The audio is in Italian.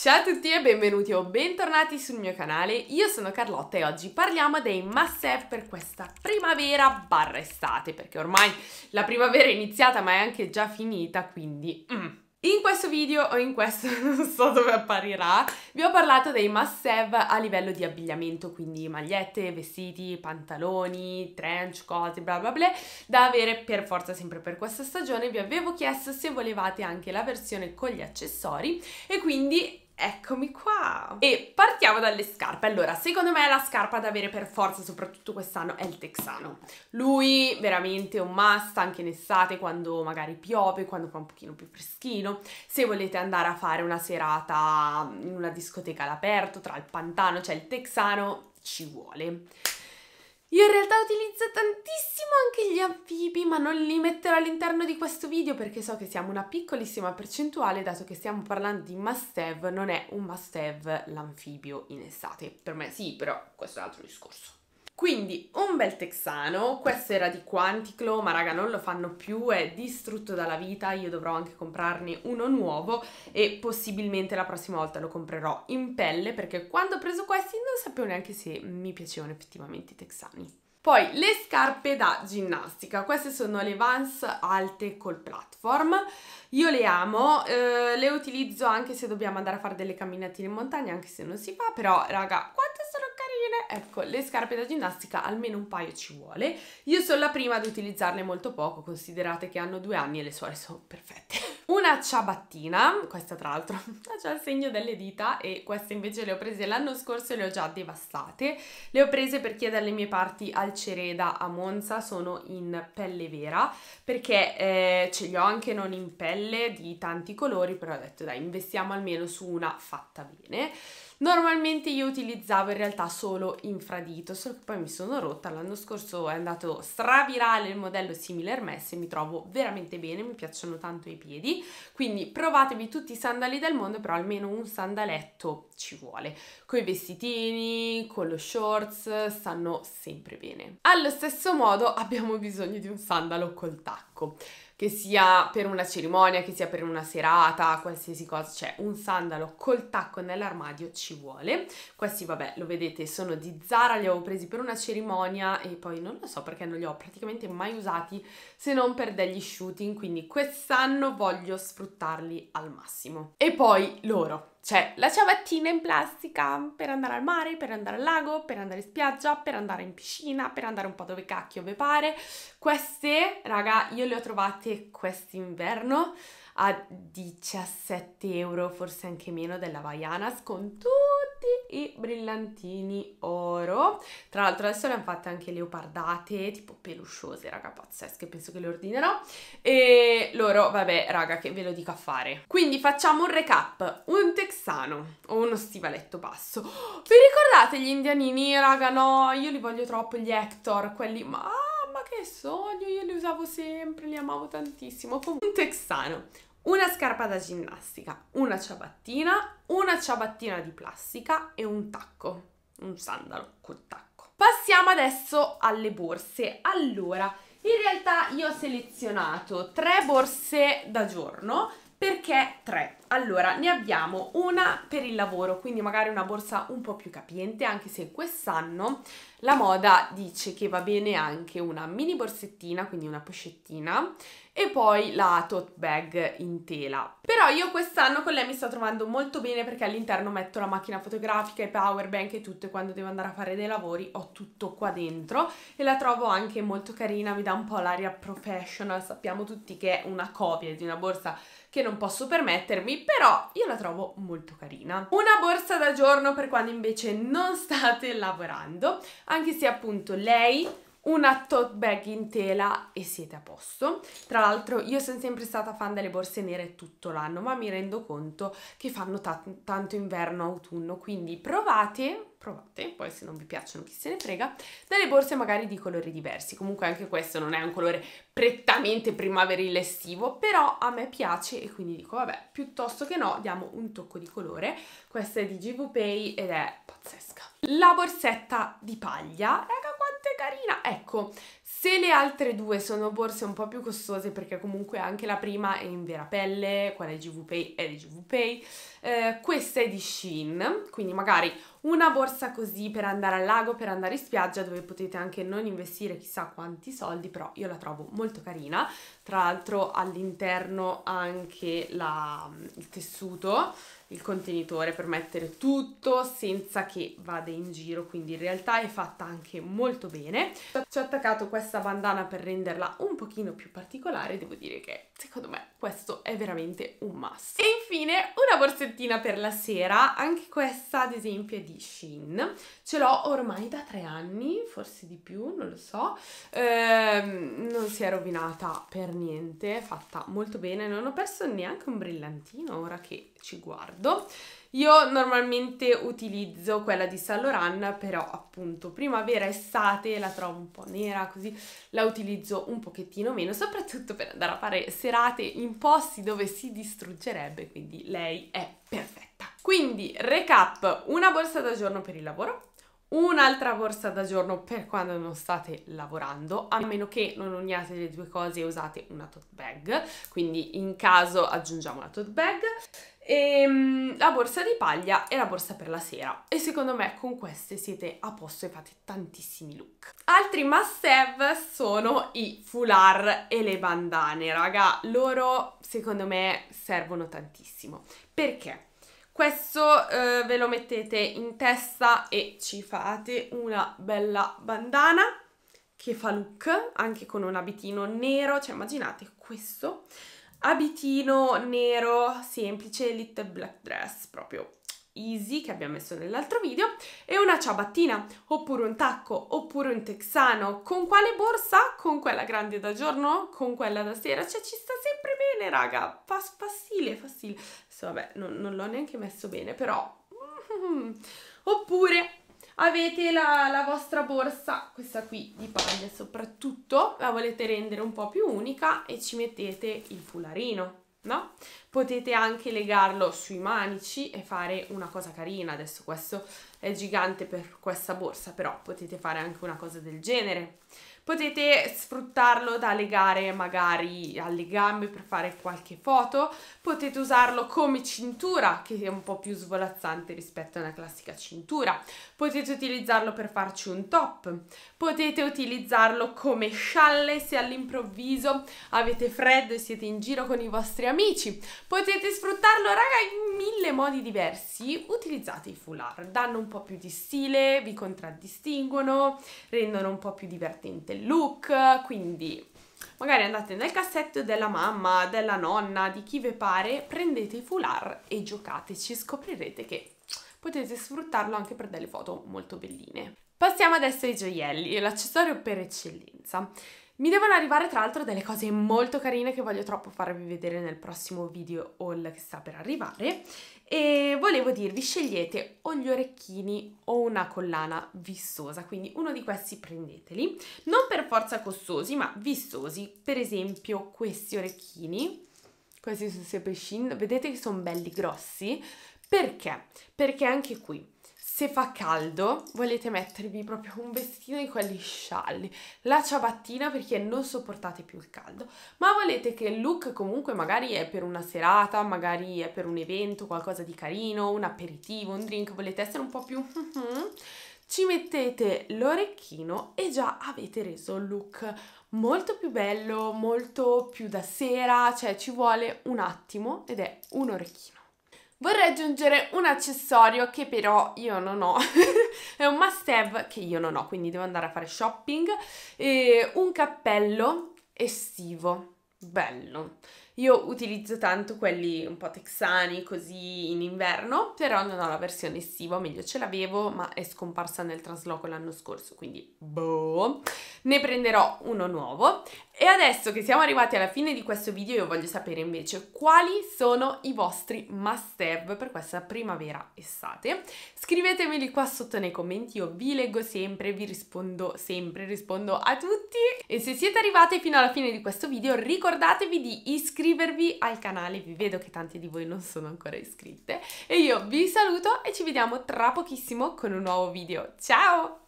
Ciao a tutti e benvenuti o bentornati sul mio canale, io sono Carlotta e oggi parliamo dei must have per questa primavera barra estate, perché ormai la primavera è iniziata ma è anche già finita, quindi... Mm. In questo video o in questo, non so dove apparirà, vi ho parlato dei must have a livello di abbigliamento, quindi magliette, vestiti, pantaloni, trench, cose, bla bla bla, da avere per forza sempre per questa stagione. Vi avevo chiesto se volevate anche la versione con gli accessori e quindi Eccomi qua! E partiamo dalle scarpe. Allora, secondo me la scarpa da avere per forza, soprattutto quest'anno, è il texano. Lui veramente è un must anche in estate, quando magari piove, quando fa un pochino più freschino. Se volete andare a fare una serata in una discoteca all'aperto, tra il pantano, cioè il texano, ci vuole. Io in realtà utilizzo tantissimo anche gli anfibi, ma non li metterò all'interno di questo video perché so che siamo una piccolissima percentuale, dato che stiamo parlando di must-have, non è un must-have l'anfibio in estate. Per me sì, però questo è un altro discorso. Quindi un bel texano, questo era di Quanticlo, ma raga non lo fanno più, è distrutto dalla vita, io dovrò anche comprarne uno nuovo e possibilmente la prossima volta lo comprerò in pelle perché quando ho preso questi non sapevo neanche se mi piacevano effettivamente i texani. Poi le scarpe da ginnastica, queste sono le Vans alte col platform, io le amo, eh, le utilizzo anche se dobbiamo andare a fare delle camminate in montagna, anche se non si fa, però raga ecco, le scarpe da ginnastica almeno un paio ci vuole. Io sono la prima ad utilizzarle molto poco, considerate che hanno due anni e le suore sono perfette. Una ciabattina, questa tra l'altro ha già il segno delle dita e queste invece le ho prese l'anno scorso e le ho già devastate. Le ho prese per chiedere le mie parti al Cereda a Monza sono in pelle vera, perché eh, ce li ho anche non in pelle di tanti colori, però ho detto dai investiamo almeno su una fatta bene. Normalmente io utilizzavo in realtà solo infradito, solo che poi mi sono rotta, l'anno scorso è andato stravirale il modello simile Hermes e mi trovo veramente bene, mi piacciono tanto i piedi, quindi provatevi tutti i sandali del mondo, però almeno un sandaletto ci vuole, con i vestitini, con lo shorts, stanno sempre bene. Allo stesso modo abbiamo bisogno di un sandalo col tacco che sia per una cerimonia, che sia per una serata, qualsiasi cosa, cioè un sandalo col tacco nell'armadio ci vuole. Questi vabbè, lo vedete, sono di Zara, li avevo presi per una cerimonia e poi non lo so perché non li ho praticamente mai usati se non per degli shooting, quindi quest'anno voglio sfruttarli al massimo. E poi loro cioè, la ciabattina in plastica per andare al mare, per andare al lago, per andare in spiaggia, per andare in piscina, per andare un po' dove cacchio vi pare. Queste, raga, io le ho trovate quest'inverno a 17 euro, forse anche meno, della Vaianas con tutto i brillantini oro. Tra l'altro adesso le hanno fatte anche leopardate, tipo pelusciose, raga, pazzesche, penso che le ordinerò. E loro, vabbè, raga, che ve lo dico a fare. Quindi facciamo un recap. Un texano o uno stivaletto basso. Vi ricordate gli indianini? Raga, no, io li voglio troppo, gli Hector, quelli... Ma che sogno, io li usavo sempre, li amavo tantissimo. Un texano, una scarpa da ginnastica, una ciabattina, una ciabattina di plastica e un tacco, un sandalo col tacco. Passiamo adesso alle borse. Allora, in realtà io ho selezionato tre borse da giorno perché tre? Allora, ne abbiamo una per il lavoro, quindi magari una borsa un po' più capiente, anche se quest'anno la moda dice che va bene anche una mini borsettina, quindi una pochettina, e poi la tote bag in tela. Però io quest'anno con lei mi sto trovando molto bene perché all'interno metto la macchina fotografica, i power bank e tutto, e quando devo andare a fare dei lavori ho tutto qua dentro e la trovo anche molto carina, mi dà un po' l'aria professional, sappiamo tutti che è una copia di una borsa che non posso permettermi, però io la trovo molto carina. Una borsa da giorno per quando invece non state lavorando, anche se appunto lei una tote bag in tela e siete a posto. Tra l'altro io sono sempre stata fan delle borse nere tutto l'anno, ma mi rendo conto che fanno tanto inverno-autunno, quindi provate provate, poi se non vi piacciono chi se ne frega, delle borse magari di colori diversi, comunque anche questo non è un colore prettamente primaverile estivo, però a me piace e quindi dico vabbè, piuttosto che no, diamo un tocco di colore, questa è di GV Pay ed è pazzesca. La borsetta di paglia, raga quanto è carina, ecco, se le altre due sono borse un po' più costose, perché comunque anche la prima è in vera pelle, quella è GVP è di GVP, eh, questa è di Shein, quindi magari una borsa così per andare al lago, per andare in spiaggia, dove potete anche non investire chissà quanti soldi, però io la trovo molto carina. Tra l'altro all'interno anche la, il tessuto, il contenitore per mettere tutto senza che vada in giro, quindi in realtà è fatta anche molto bene. Ci ho attaccato questa bandana per renderla un pochino più particolare, devo dire che secondo me questo è veramente un must. E infine una borsettina per la sera, anche questa ad esempio è di di Shein, ce l'ho ormai da tre anni, forse di più, non lo so, ehm, non si è rovinata per niente, è fatta molto bene, non ho perso neanche un brillantino ora che ci guardo. Io normalmente utilizzo quella di Saint Laurent, però appunto primavera, estate la trovo un po' nera, così la utilizzo un pochettino meno, soprattutto per andare a fare serate in posti dove si distruggerebbe, quindi lei è perfetta. Quindi, recap, una borsa da giorno per il lavoro, un'altra borsa da giorno per quando non state lavorando, a meno che non uniate le due cose e usate una tote bag, quindi in caso aggiungiamo una tote bag, e, ehm, la borsa di paglia e la borsa per la sera. E secondo me con queste siete a posto e fate tantissimi look. Altri must have sono i foulard e le bandane, raga, loro secondo me servono tantissimo. Perché? Questo eh, ve lo mettete in testa e ci fate una bella bandana che fa look, anche con un abitino nero, cioè immaginate questo abitino nero semplice, little black dress, proprio easy che abbiamo messo nell'altro video e una ciabattina oppure un tacco oppure un texano con quale borsa? con quella grande da giorno con quella da sera cioè ci sta sempre bene raga Fas, facile facile adesso vabbè non, non l'ho neanche messo bene però oppure avete la, la, vostra borsa, questa qui di paglia soprattutto, la volete rendere un po' più unica e ci mettete il fularino no? Potete anche legarlo sui manici e fare una cosa carina, adesso questo è gigante per questa borsa, però potete fare anche una cosa del genere. Potete sfruttarlo da legare magari alle gambe per fare qualche foto, potete usarlo come cintura che è un po' più svolazzante rispetto a una classica cintura, potete utilizzarlo per farci un top, potete utilizzarlo come scialle se all'improvviso avete freddo e siete in giro con i vostri amici, potete sfruttarlo raga in mille modi diversi, utilizzate i foulard, danno un po' più di stile, vi contraddistinguono, rendono un po' più divertente del look, quindi magari andate nel cassetto della mamma, della nonna, di chi vi pare, prendete i foulard e giocateci, scoprirete che potete sfruttarlo anche per delle foto molto belline. Passiamo adesso ai gioielli, l'accessorio per eccellenza. Mi devono arrivare tra l'altro delle cose molto carine che voglio troppo farvi vedere nel prossimo video haul che sta per arrivare e volevo dirvi scegliete o gli orecchini o una collana vistosa, quindi uno di questi prendeteli, non per forza costosi ma vistosi, per esempio questi orecchini, questi sono sempre shin, vedete che sono belli grossi, perché? Perché anche qui se fa caldo volete mettervi proprio un vestito di quelli scialli, la ciabattina perché non sopportate più il caldo, ma volete che il look comunque magari è per una serata, magari è per un evento, qualcosa di carino, un aperitivo, un drink, volete essere un po' più... Mm-hmm, ci mettete l'orecchino e già avete reso il look molto più bello, molto più da sera, cioè ci vuole un attimo ed è un orecchino. Vorrei aggiungere un accessorio che però io non ho, è un must have che io non ho, quindi devo andare a fare shopping, e un cappello estivo, bello. Io utilizzo tanto quelli un po' texani così in inverno, però non ho la versione estiva, o meglio ce l'avevo ma è scomparsa nel trasloco l'anno scorso, quindi boh. Ne prenderò uno nuovo e adesso che siamo arrivati alla fine di questo video io voglio sapere invece quali sono i vostri must have per questa primavera estate. Scrivetemeli qua sotto nei commenti, io vi leggo sempre, vi rispondo sempre, rispondo a tutti. E se siete arrivati fino alla fine di questo video ricordatevi di iscrivervi al canale, vi vedo che tante di voi non sono ancora iscritte. E io vi saluto e ci vediamo tra pochissimo con un nuovo video. Ciao!